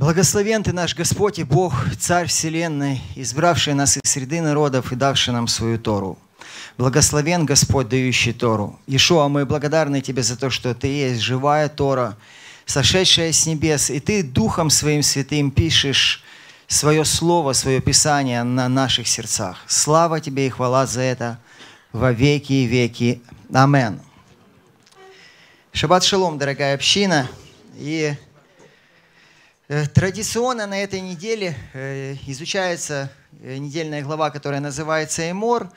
Благословен Ты наш Господь и Бог, Царь Вселенной, избравший нас из среды народов и давший нам свою Тору. Благословен Господь, дающий Тору. Ишуа, мы благодарны Тебе за то, что Ты есть живая Тора, сошедшая с небес, и Ты Духом Своим Святым пишешь свое Слово, свое Писание на наших сердцах. Слава Тебе и хвала за это во веки и веки. Амен. Шаббат шалом, дорогая община. И Э, традиционно на этой неделе э, изучается э, недельная глава, которая называется «Эмор».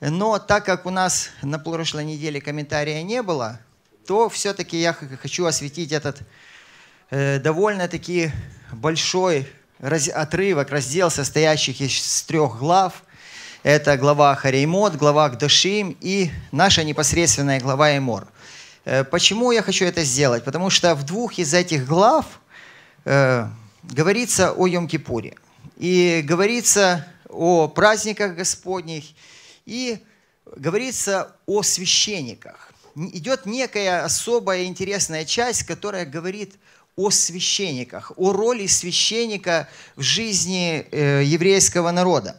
Но так как у нас на прошлой неделе комментария не было, то все-таки я хочу осветить этот довольно-таки большой отрывок, раздел, состоящих из трех глав. Это глава Харимот, глава Кдашим и наша непосредственная глава Эмор. Почему я хочу это сделать? Потому что в двух из этих глав – Э, говорится о Йом-Кипуре. И говорится о праздниках Господних. И говорится о священниках. Идет некая особая интересная часть, которая говорит о священниках, о роли священника в жизни э, еврейского народа.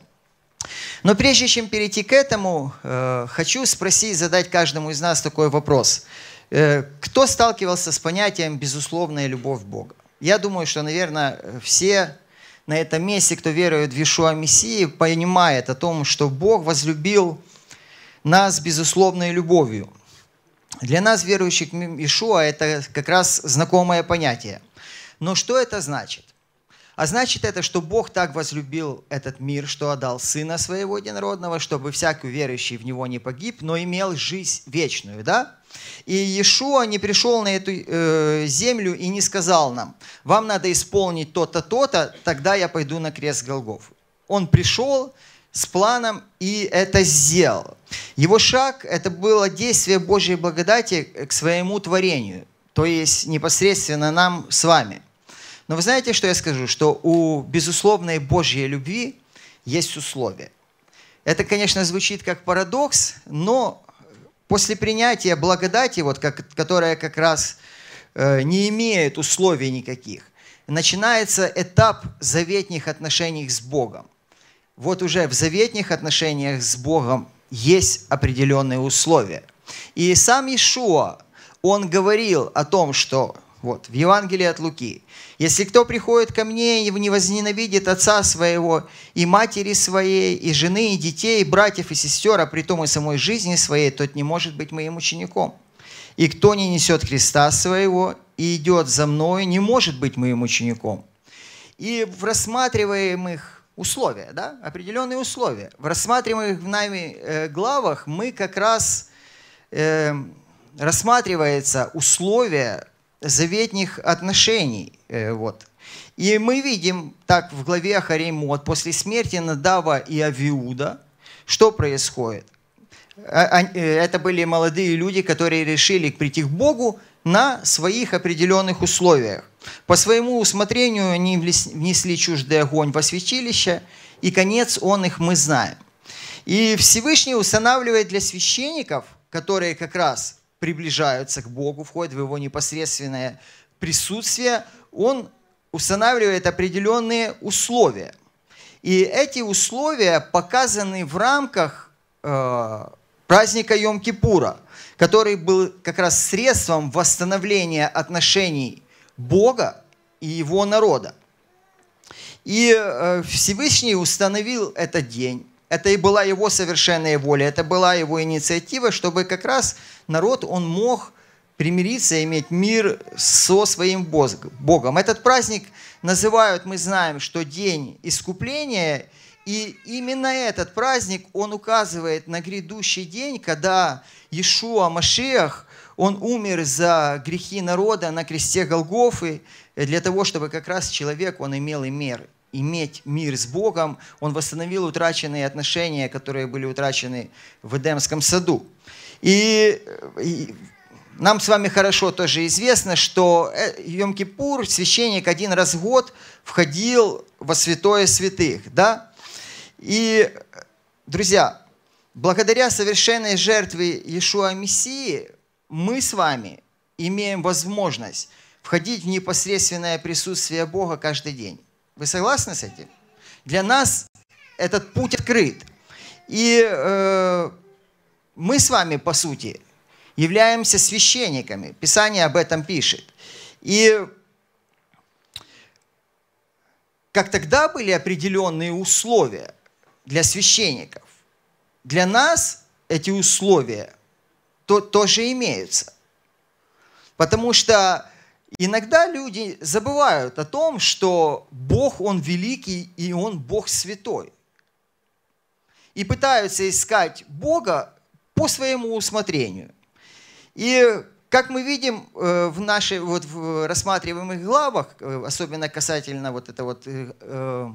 Но прежде чем перейти к этому, э, хочу спросить, задать каждому из нас такой вопрос. Э, кто сталкивался с понятием «безусловная любовь Бога»? Я думаю, что, наверное, все на этом месте, кто верует в Вишуа Мессии, понимает о том, что Бог возлюбил нас безусловной любовью. Для нас, верующих в Ишуа, это как раз знакомое понятие. Но что это значит? А значит это, что Бог так возлюбил этот мир, что отдал Сына Своего Единородного, чтобы всякий верующий в Него не погиб, но имел жизнь вечную, да? И Иешуа не пришел на эту э, землю и не сказал нам, вам надо исполнить то-то, то-то, тогда я пойду на крест Голгов. Он пришел с планом и это сделал. Его шаг – это было действие Божьей благодати к своему творению, то есть непосредственно нам с вами. Но вы знаете, что я скажу? Что у безусловной Божьей любви есть условия. Это, конечно, звучит как парадокс, но После принятия благодати, вот, как, которая как раз э, не имеет условий никаких, начинается этап заветних отношений с Богом. Вот уже в заветних отношениях с Богом есть определенные условия. И сам Ишуа, он говорил о том, что вот, в Евангелии от Луки. «Если кто приходит ко мне и не возненавидит отца своего, и матери своей, и жены, и детей, и братьев, и сестер, а при том и самой жизни своей, тот не может быть моим учеником. И кто не несет креста своего и идет за мной, не может быть моим учеником». И в рассматриваемых условиях, да, определенные условия, в рассматриваемых в нами э, главах мы как раз э, рассматривается условия заветних отношений. Э, вот. И мы видим так в главе Харимот, после смерти Надава и Авиуда, что происходит. А, а, э, это были молодые люди, которые решили прийти к Богу на своих определенных условиях. По своему усмотрению они внесли чуждый огонь во святилище, и конец он их мы знаем. И Всевышний устанавливает для священников, которые как раз приближаются к Богу, входят в Его непосредственное присутствие, Он устанавливает определенные условия. И эти условия показаны в рамках э, праздника Йом-Кипура, который был как раз средством восстановления отношений Бога и Его народа. И э, Всевышний установил этот день это и была его совершенная воля, это была его инициатива, чтобы как раз народ, он мог примириться, иметь мир со своим Богом. Этот праздник называют, мы знаем, что День Искупления, и именно этот праздник, он указывает на грядущий день, когда Иешуа Машиах, он умер за грехи народа на кресте Голгофы, для того, чтобы как раз человек, он имел и меры иметь мир с Богом, он восстановил утраченные отношения, которые были утрачены в Эдемском саду. И, и нам с вами хорошо тоже известно, что э, Йом-Кипур, священник один раз в год входил во святое святых. Да? И, друзья, благодаря совершенной жертве Иешуа Мессии мы с вами имеем возможность входить в непосредственное присутствие Бога каждый день. Вы согласны с этим? Для нас этот путь открыт. И э, мы с вами, по сути, являемся священниками. Писание об этом пишет. И как тогда были определенные условия для священников, для нас эти условия то, тоже имеются. Потому что Иногда люди забывают о том, что Бог, Он великий и Он Бог святой. И пытаются искать Бога по своему усмотрению. И как мы видим э, в нашей, вот в рассматриваемых главах, э, особенно касательно вот это вот э,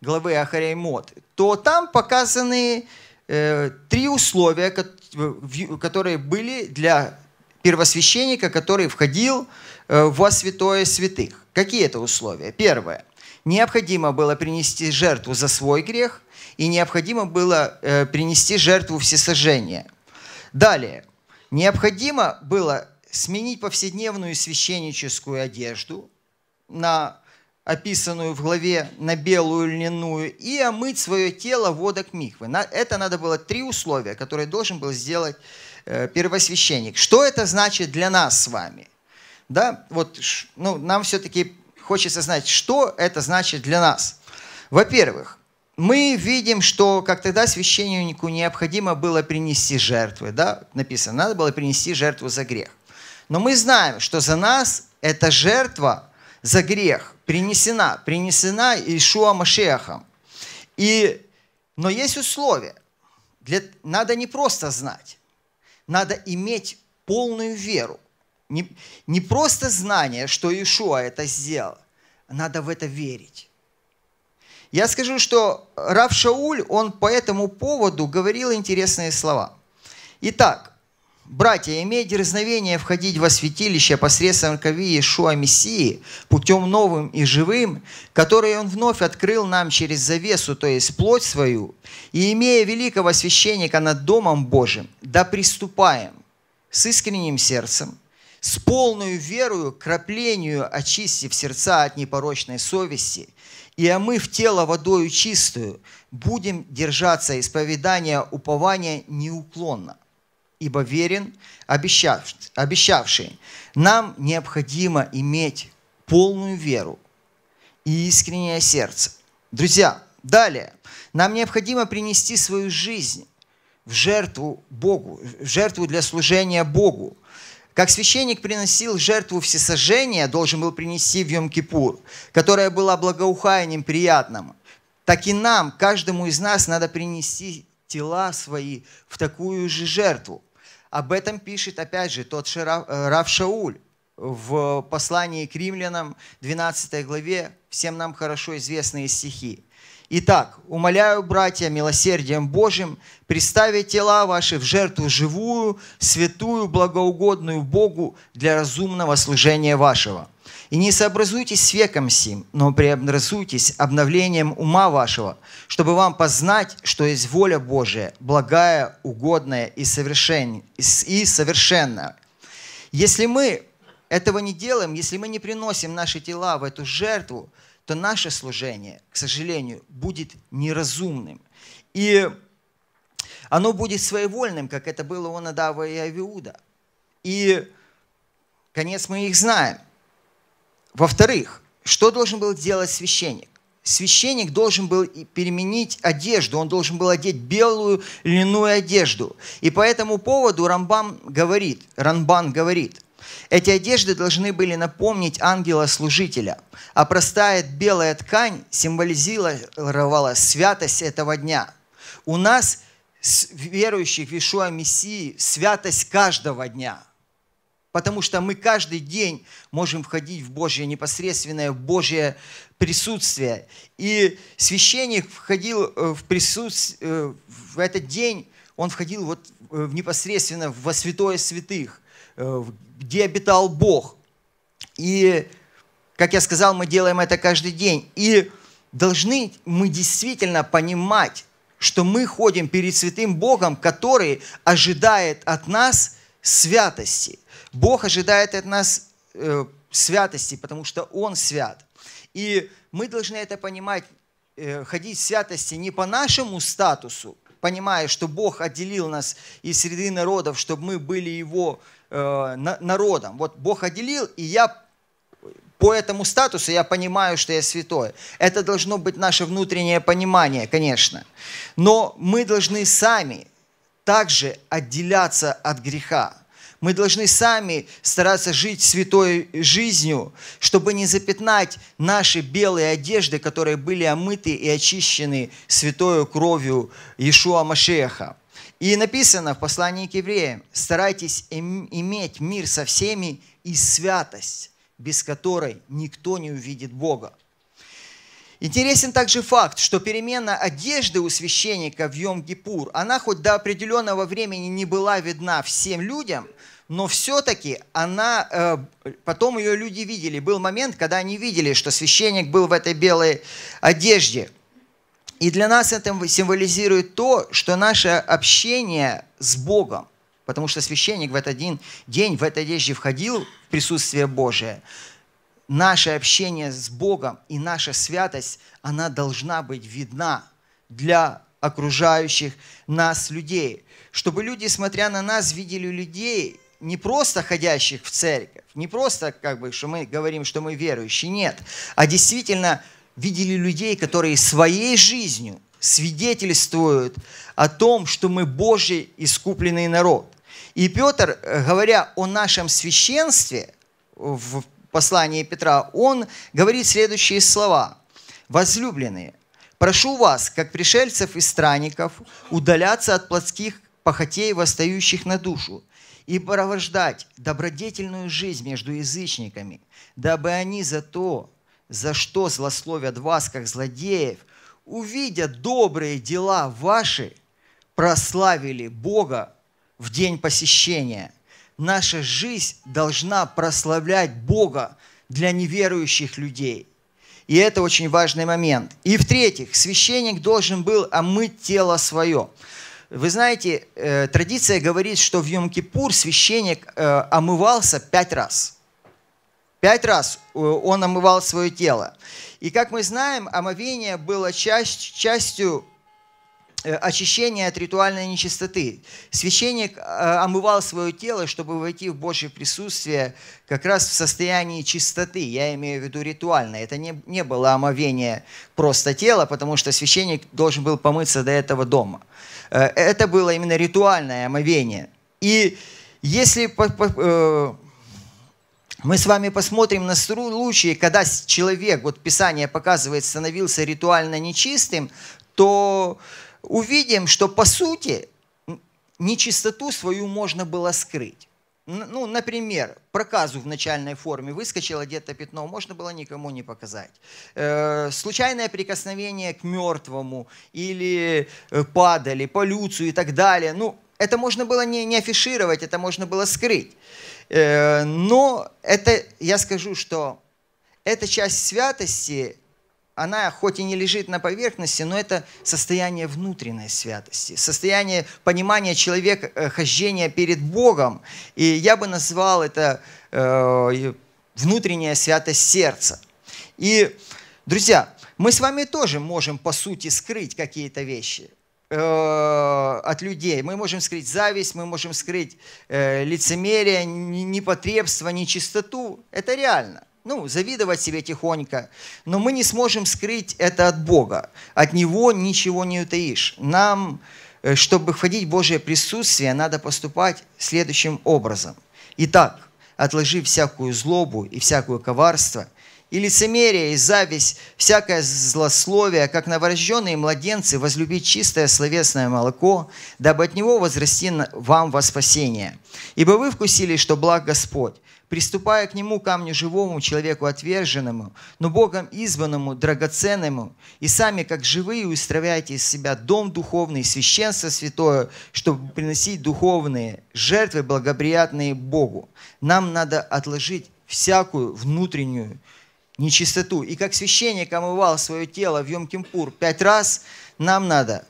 главы Ахареймот, то там показаны три условия, которые были для первосвященника, который входил в Э, во святое святых. Какие это условия? Первое. Необходимо было принести жертву за свой грех, и необходимо было э, принести жертву всесожжения. Далее. Необходимо было сменить повседневную священническую одежду на описанную в главе на белую льняную, и омыть свое тело водок миквы. Это надо было три условия, которые должен был сделать э, первосвященник. Что это значит для нас с вами – да, вот ну, нам все-таки хочется знать, что это значит для нас. Во-первых, мы видим, что как тогда священнику необходимо было принести жертвы, да, написано, надо было принести жертву за грех. Но мы знаем, что за нас эта жертва за грех принесена, принесена Ишуа Машехом. И, но есть условия. Для, надо не просто знать, надо иметь полную веру. Не, не просто знание, что Иешуа это сделал, надо в это верить. Я скажу, что Рав Шауль, он по этому поводу говорил интересные слова. Итак, Братья, имея дерзновение входить во святилище посредством крови Иешуа Мессии, путем новым и живым, который Он вновь открыл нам через завесу, то есть плоть свою, и имея великого священника над Домом Божьим, да приступаем с искренним сердцем, с полной верою, краплению очистив сердца от непорочной совести, и омыв тело водою чистую, будем держаться исповедания упования неуклонно, ибо верен обещавший, обещавший. Нам необходимо иметь полную веру и искреннее сердце. Друзья, далее. Нам необходимо принести свою жизнь в жертву Богу, в жертву для служения Богу. Как священник приносил жертву всесожжения, должен был принести в Йом-Кипур, которая была благоуханием приятным, так и нам, каждому из нас, надо принести тела свои в такую же жертву. Об этом пишет, опять же, тот же Рав э, Шауль в послании к римлянам, 12 главе, всем нам хорошо известные стихи. Итак, умоляю, братья, милосердием Божьим, представьте тела ваши в жертву живую, святую, благоугодную Богу для разумного служения вашего. И не сообразуйтесь с веком сим, но преобразуйтесь обновлением ума вашего, чтобы вам познать, что есть воля Божия, благая, угодная и, совершен... и совершенная. Если мы этого не делаем, если мы не приносим наши тела в эту жертву, то наше служение, к сожалению, будет неразумным. И оно будет своевольным, как это было у Надава и Авиуда. И конец мы их знаем. Во-вторых, что должен был делать священник? Священник должен был переменить одежду, он должен был одеть белую льняную одежду. И по этому поводу Рамбам говорит, Рамбан говорит, эти одежды должны были напомнить ангела-служителя, а простая белая ткань символизировала святость этого дня. У нас, верующих в Ишуа Мессии, святость каждого дня – потому что мы каждый день можем входить в Божье непосредственное в Божье присутствие. И священник входил э, в присутствие э, в этот день, он входил вот э, в непосредственно во святое святых. Э, где обитал Бог. И, как я сказал, мы делаем это каждый день. И должны мы действительно понимать, что мы ходим перед святым Богом, который ожидает от нас святости. Бог ожидает от нас э, святости, потому что Он свят. И мы должны это понимать, э, ходить в святости не по нашему статусу, понимая, что Бог отделил нас из среды народов, чтобы мы были Его Э, народом. Вот Бог отделил, и я по этому статусу я понимаю, что я святой. Это должно быть наше внутреннее понимание, конечно. Но мы должны сами также отделяться от греха. Мы должны сами стараться жить святой жизнью, чтобы не запятнать наши белые одежды, которые были омыты и очищены святой кровью Иешуа Машеха. И написано в послании к евреям, старайтесь иметь мир со всеми и святость, без которой никто не увидит Бога. Интересен также факт, что перемена одежды у священника в Йом-Гипур, она хоть до определенного времени не была видна всем людям, но все-таки она, э, потом ее люди видели. Был момент, когда они видели, что священник был в этой белой одежде. И для нас это символизирует то, что наше общение с Богом, потому что священник в этот день, день в этой одежде входил в присутствие Божие, наше общение с Богом и наша святость, она должна быть видна для окружающих нас людей, чтобы люди, смотря на нас, видели людей, не просто ходящих в церковь, не просто, как бы, что мы говорим, что мы верующие, нет, а действительно – видели людей, которые своей жизнью свидетельствуют о том, что мы Божий искупленный народ. И Петр, э, говоря о нашем священстве в послании Петра, он говорит следующие слова. «Возлюбленные, прошу вас, как пришельцев и странников, удаляться от плотских похотей, восстающих на душу, и провождать добродетельную жизнь между язычниками, дабы они за то, за что злословят вас, как злодеев, увидят добрые дела ваши, прославили Бога в день посещения. Наша жизнь должна прославлять Бога для неверующих людей. И это очень важный момент. И в-третьих, священник должен был омыть тело свое. Вы знаете, э, традиция говорит, что в Йом-Кипур священник э, омывался пять раз – Пять раз э, он омывал свое тело. И как мы знаем, омовение было часть, частью э, очищения от ритуальной нечистоты. Священник э, омывал свое тело, чтобы войти в Божье присутствие как раз в состоянии чистоты. Я имею в виду ритуально. Это не, не было омовение просто тела, потому что священник должен был помыться до этого дома. Это было именно ритуальное омовение. И если мы с вами посмотрим на случаи, когда человек, вот Писание показывает, становился ритуально нечистым, то увидим, что по сути нечистоту свою можно было скрыть. Ну, например, проказу в начальной форме выскочило где-то пятно, можно было никому не показать. Э, случайное прикосновение к мертвому или э, падали, полюцию и так далее. Ну, это можно было не, не афишировать, это можно было скрыть. Э, но это, я скажу, что эта часть святости, она хоть и не лежит на поверхности, но это состояние внутренней святости, состояние понимания человека, э, хождения перед Богом. И я бы назвал это э, внутренняя святость сердца. И, друзья, мы с вами тоже можем, по сути, скрыть какие-то вещи. Э, от людей. Мы можем скрыть зависть, мы можем скрыть э, лицемерие, непотребство, нечистоту. Это реально. Ну, завидовать себе тихонько. Но мы не сможем скрыть это от Бога. От Него ничего не утаишь. Нам, э, чтобы входить в Божье присутствие, надо поступать следующим образом. Итак, отложи всякую злобу и всякое коварство – и лицемерие, и зависть, всякое злословие, как новорожденные младенцы, возлюбить чистое словесное молоко, дабы от него возрасти вам во спасение. Ибо вы вкусили, что благ Господь, приступая к нему, камню живому, человеку отверженному, но Богом избранному, драгоценному, и сами, как живые, устраиваете из себя дом духовный, священство святое, чтобы приносить духовные жертвы, благоприятные Богу. Нам надо отложить всякую внутреннюю нечистоту. И как священник омывал свое тело в Йом-Кимпур пять раз, нам надо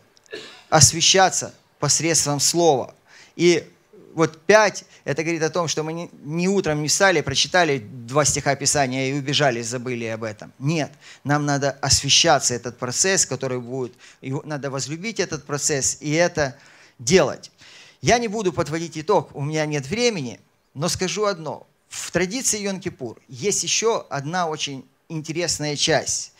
освещаться посредством слова. И вот пять, это говорит о том, что мы не, утром не встали, прочитали два стиха Писания и убежали, забыли об этом. Нет, нам надо освещаться этот процесс, который будет, его, надо возлюбить этот процесс и это делать. Я не буду подводить итог, у меня нет времени, но скажу одно в традиции Йон-Кипур есть еще одна очень интересная часть.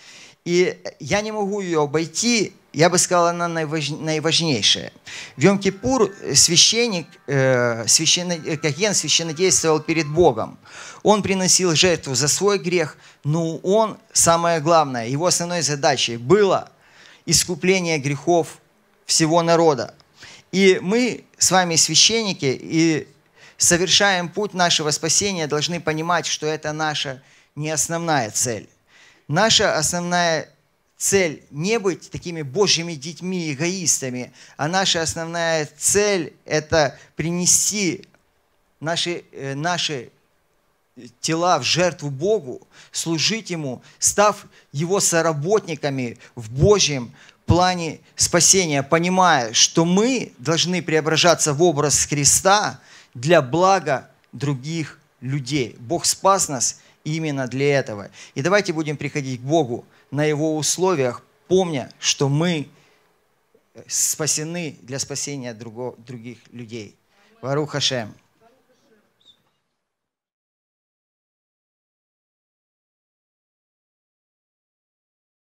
И я не могу ее обойти, я бы сказал, она наиважнейшая. В Йом-Кипур священник, э, священно... Э, Каген священнодействовал перед Богом. Он приносил жертву за свой грех, но он, самое главное, его основной задачей было искупление грехов всего народа. И мы с вами священники, и совершаем путь нашего спасения, должны понимать, что это наша не основная цель. Наша основная цель не быть такими божьими детьми, эгоистами, а наша основная цель – это принести наши, э, наши тела в жертву Богу, служить Ему, став Его соработниками в Божьем плане спасения, понимая, что мы должны преображаться в образ Христа – для блага других людей. Бог спас нас именно для этого. И давайте будем приходить к Богу на Его условиях, помня, что мы э, спасены для спасения друго других людей. Варуха Шем.